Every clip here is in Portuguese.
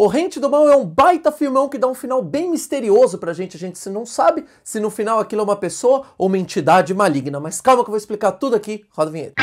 Corrente do Mal é um baita filmão que dá um final bem misterioso pra gente. A gente se não sabe se no final aquilo é uma pessoa ou uma entidade maligna. Mas calma que eu vou explicar tudo aqui. Roda a vinheta.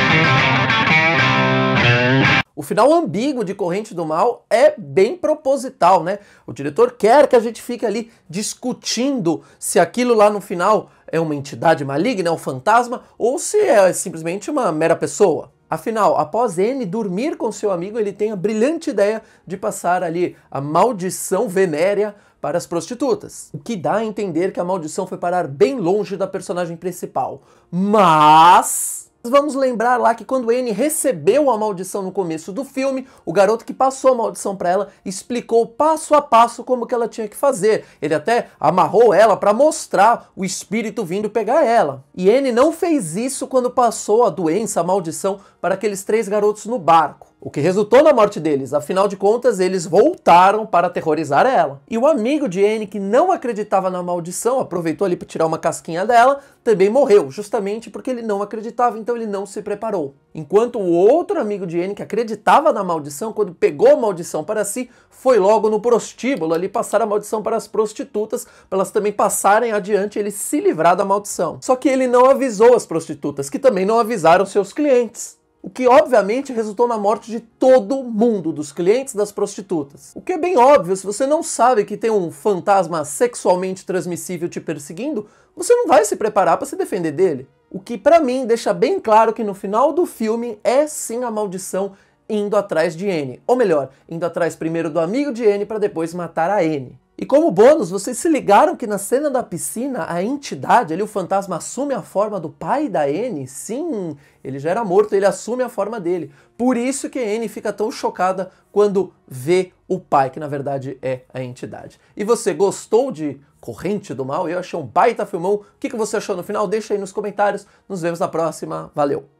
O final ambíguo de Corrente do Mal é bem proposital, né? O diretor quer que a gente fique ali discutindo se aquilo lá no final é uma entidade maligna, é um fantasma, ou se é simplesmente uma mera pessoa. Afinal, após N dormir com seu amigo, ele tem a brilhante ideia de passar ali a maldição venérea para as prostitutas, o que dá a entender que a maldição foi parar bem longe da personagem principal. Mas Vamos lembrar lá que quando Anne recebeu a maldição no começo do filme, o garoto que passou a maldição para ela explicou passo a passo como que ela tinha que fazer. Ele até amarrou ela para mostrar o espírito vindo pegar ela. E Anne não fez isso quando passou a doença, a maldição para aqueles três garotos no barco o que resultou na morte deles, afinal de contas eles voltaram para aterrorizar ela. E o amigo de Anne, que não acreditava na maldição, aproveitou ali para tirar uma casquinha dela, também morreu, justamente porque ele não acreditava, então ele não se preparou. Enquanto o outro amigo de Anne, que acreditava na maldição, quando pegou a maldição para si, foi logo no prostíbulo ali passar a maldição para as prostitutas, para elas também passarem adiante ele se livrar da maldição. Só que ele não avisou as prostitutas, que também não avisaram seus clientes. O que obviamente resultou na morte de todo mundo, dos clientes das prostitutas. O que é bem óbvio, se você não sabe que tem um fantasma sexualmente transmissível te perseguindo, você não vai se preparar para se defender dele. O que para mim deixa bem claro que no final do filme é sim a maldição indo atrás de N. Ou melhor, indo atrás primeiro do amigo de N para depois matar a N. E como bônus, vocês se ligaram que na cena da piscina, a entidade, ali o fantasma assume a forma do pai da N? Sim, ele já era morto, ele assume a forma dele. Por isso que a N fica tão chocada quando vê o pai, que na verdade é a entidade. E você gostou de Corrente do Mal? Eu achei um baita filmão. O que você achou no final? Deixa aí nos comentários. Nos vemos na próxima. Valeu!